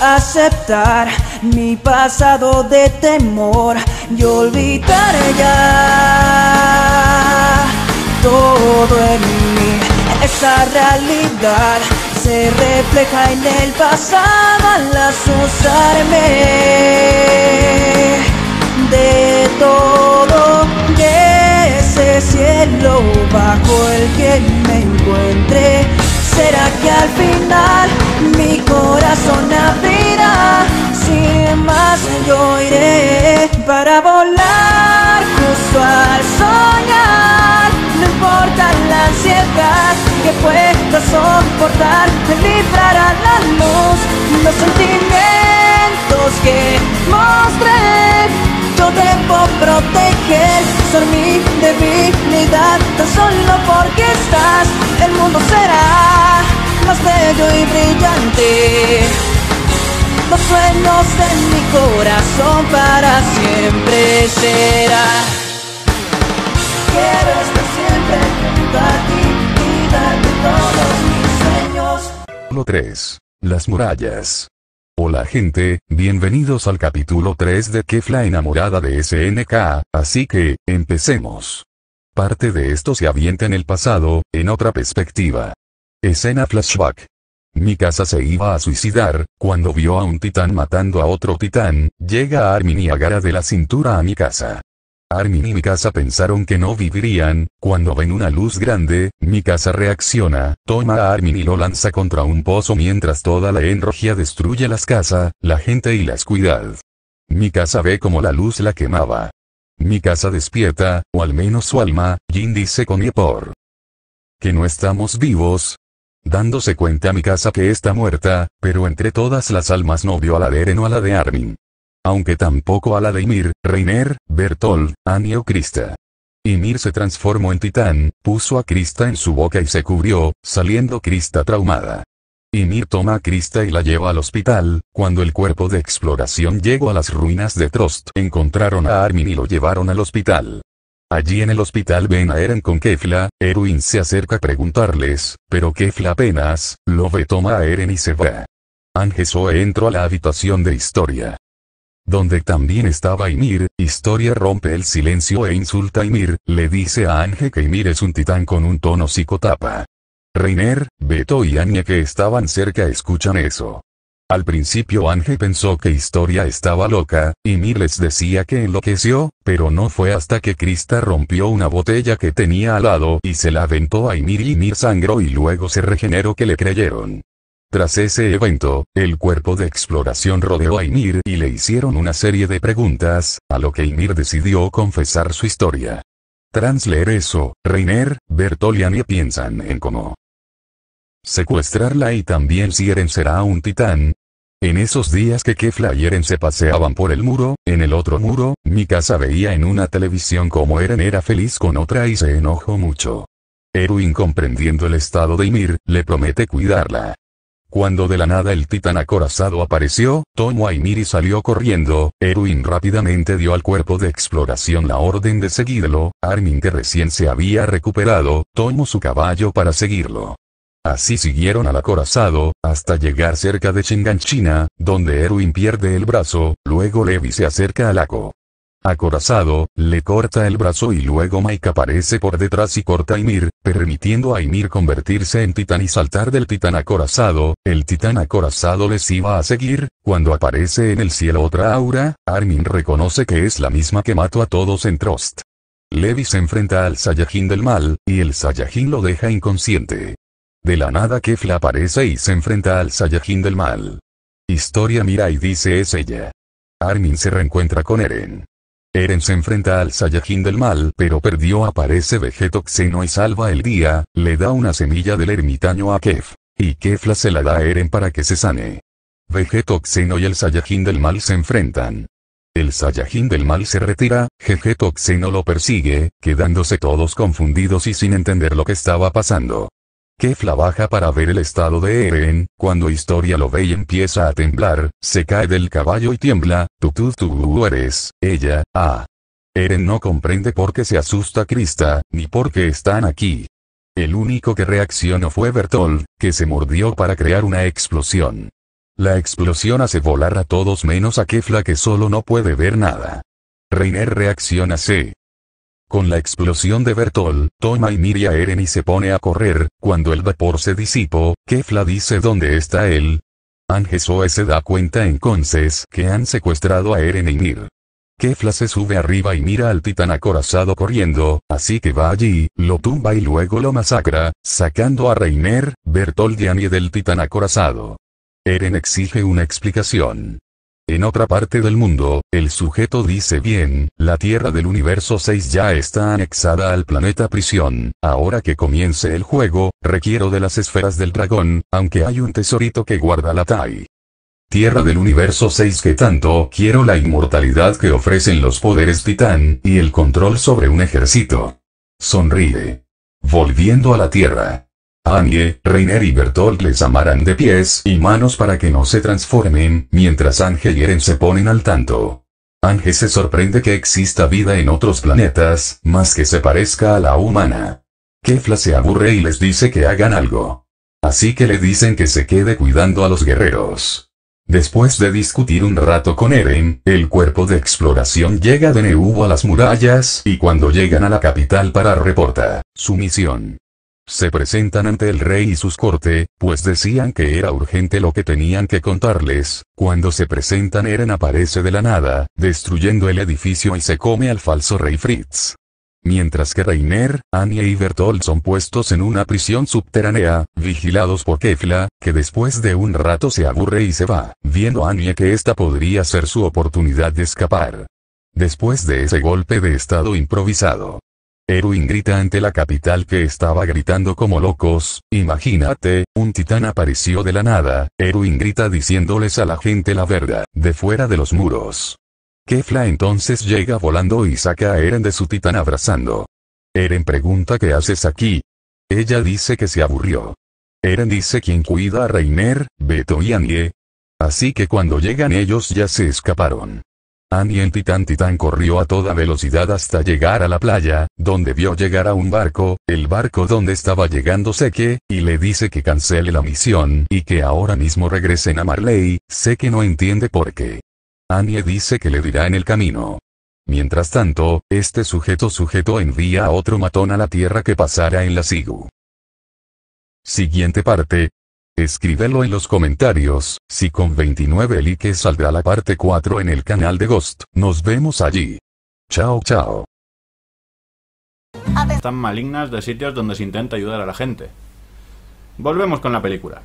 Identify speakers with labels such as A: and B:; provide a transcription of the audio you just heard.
A: aceptar mi pasado de temor y olvidar ya todo en mí. Esa realidad se refleja en el pasado al asustarme de todo ese cielo bajo el que me encuentre. ¿Será que al final mi corazón para volar justo al soñar. No importa la ansiedad que pueda soportar, Me librará la luz. Los sentimientos que mostré, yo debo proteger, son mi debilidad, tan solo porque estás, el mundo será más bello y brillante. Los sueños de corazón para siempre será. Quiero estar siempre junto a ti y darte todos mis sueños.
B: Lo 3. Las murallas. Hola gente, bienvenidos al capítulo 3 de Kefla enamorada de SNK, así que, empecemos. Parte de esto se avienta en el pasado, en otra perspectiva. Escena flashback. Mi casa se iba a suicidar, cuando vio a un titán matando a otro titán, llega Armin y agarra de la cintura a mi casa. Armin y mi casa pensaron que no vivirían, cuando ven una luz grande, Mi casa reacciona, toma a Armin y lo lanza contra un pozo mientras toda la energía destruye las casas, la gente y la Mi casa ve como la luz la quemaba. Mi casa despierta, o al menos su alma, Jin dice con Yepor. Que no estamos vivos, Dándose cuenta a mi casa que está muerta, pero entre todas las almas no vio a la de Eren o a la de Armin. Aunque tampoco a la de Ymir, Reiner, Bertolt, Annie o Krista. Ymir se transformó en titán, puso a Krista en su boca y se cubrió, saliendo Krista traumada. Ymir toma a Krista y la lleva al hospital, cuando el cuerpo de exploración llegó a las ruinas de Trost encontraron a Armin y lo llevaron al hospital. Allí en el hospital ven a Eren con Kefla, Erwin se acerca a preguntarles, pero Kefla apenas, lo ve toma a Eren y se va. Zoe entró a la habitación de Historia. Donde también estaba Ymir, Historia rompe el silencio e insulta a Ymir, le dice a Ange que Ymir es un titán con un tono psicotapa. Reiner, Beto y Anya que estaban cerca escuchan eso. Al principio Ange pensó que Historia estaba loca, y les decía que enloqueció, pero no fue hasta que Krista rompió una botella que tenía al lado y se la aventó a Ymir y Mir sangró y luego se regeneró que le creyeron. Tras ese evento, el cuerpo de exploración rodeó a Ymir y le hicieron una serie de preguntas, a lo que Ymir decidió confesar su historia. Tras leer eso, Reiner, Bertolian y piensan en cómo secuestrarla y también si Eren será un titán, en esos días que Kefla y Eren se paseaban por el muro, en el otro muro, mi casa veía en una televisión como Eren era feliz con otra y se enojó mucho. Erwin comprendiendo el estado de Ymir, le promete cuidarla. Cuando de la nada el titán acorazado apareció, tomó a Ymir y salió corriendo, Erwin rápidamente dio al cuerpo de exploración la orden de seguirlo, Armin que recién se había recuperado, tomó su caballo para seguirlo. Así siguieron al acorazado, hasta llegar cerca de Chinganchina, donde Erwin pierde el brazo, luego Levi se acerca al Ako. Acorazado, le corta el brazo y luego Mike aparece por detrás y corta a Ymir, permitiendo a Ymir convertirse en titán y saltar del titán acorazado, el titán acorazado les iba a seguir, cuando aparece en el cielo otra aura, Armin reconoce que es la misma que mató a todos en Trost. Levi se enfrenta al Saiyajin del mal, y el Saiyajin lo deja inconsciente. De la nada Kefla aparece y se enfrenta al Saiyajin del mal. Historia mira y dice es ella. Armin se reencuentra con Eren. Eren se enfrenta al Saiyajin del mal pero perdió aparece Vegeto y salva el día, le da una semilla del ermitaño a Kef. Y Kefla se la da a Eren para que se sane. Vegetoxeno y el Saiyajin del mal se enfrentan. El Saiyajin del mal se retira, Vegeto lo persigue, quedándose todos confundidos y sin entender lo que estaba pasando. Kefla baja para ver el estado de Eren, cuando Historia lo ve y empieza a temblar, se cae del caballo y tiembla, tú tú tú eres, ella, ah. Eren no comprende por qué se asusta Krista, ni por qué están aquí. El único que reaccionó fue Bertolt, que se mordió para crear una explosión. La explosión hace volar a todos menos a Kefla que solo no puede ver nada. Reiner reacciona C, con la explosión de Bertol, toma y Miria a Eren y se pone a correr, cuando el vapor se disipó, Kefla dice dónde está él. Angesoe se da cuenta entonces que han secuestrado a Eren y Mir. Kefla se sube arriba y mira al titán acorazado corriendo, así que va allí, lo tumba y luego lo masacra, sacando a Reiner, Bertol y Annie del titán acorazado. Eren exige una explicación. En otra parte del mundo, el sujeto dice bien, la Tierra del universo 6 ya está anexada al planeta prisión, ahora que comience el juego, requiero de las esferas del dragón, aunque hay un tesorito que guarda la TAI. Tierra del universo 6 que tanto quiero la inmortalidad que ofrecen los poderes titán, y el control sobre un ejército. Sonríe. Volviendo a la Tierra. Anie, Reiner y Bertolt les amarán de pies y manos para que no se transformen, mientras Ángel y Eren se ponen al tanto. Ángel se sorprende que exista vida en otros planetas, más que se parezca a la humana. Kefla se aburre y les dice que hagan algo. Así que le dicen que se quede cuidando a los guerreros. Después de discutir un rato con Eren, el cuerpo de exploración llega de nuevo a las murallas y cuando llegan a la capital para reporta su misión se presentan ante el rey y sus corte, pues decían que era urgente lo que tenían que contarles, cuando se presentan Eren aparece de la nada, destruyendo el edificio y se come al falso rey Fritz. Mientras que Reiner, Annie y e Bertolt son puestos en una prisión subterránea, vigilados por Kefla, que después de un rato se aburre y se va, viendo a Anya que esta podría ser su oportunidad de escapar. Después de ese golpe de estado improvisado, Erwin grita ante la capital que estaba gritando como locos, imagínate, un titán apareció de la nada, Erwin grita diciéndoles a la gente la verdad, de fuera de los muros. Kefla entonces llega volando y saca a Eren de su titán abrazando. Eren pregunta qué haces aquí. Ella dice que se aburrió. Eren dice quien cuida a Reiner, Beto y Anie. Así que cuando llegan ellos ya se escaparon. Annie en titán titán corrió a toda velocidad hasta llegar a la playa, donde vio llegar a un barco, el barco donde estaba llegando Seque, y le dice que cancele la misión y que ahora mismo regresen a Marley, Seke no entiende por qué. Annie dice que le dirá en el camino. Mientras tanto, este sujeto sujeto envía a otro matón a la tierra que pasara en la Sigu. Siguiente parte, Escríbelo en los comentarios, si con 29 likes saldrá la parte 4 en el canal de Ghost, nos vemos allí. Chao chao. ¿Están malignas de sitios donde se intenta ayudar a la gente.
A: Volvemos con la película.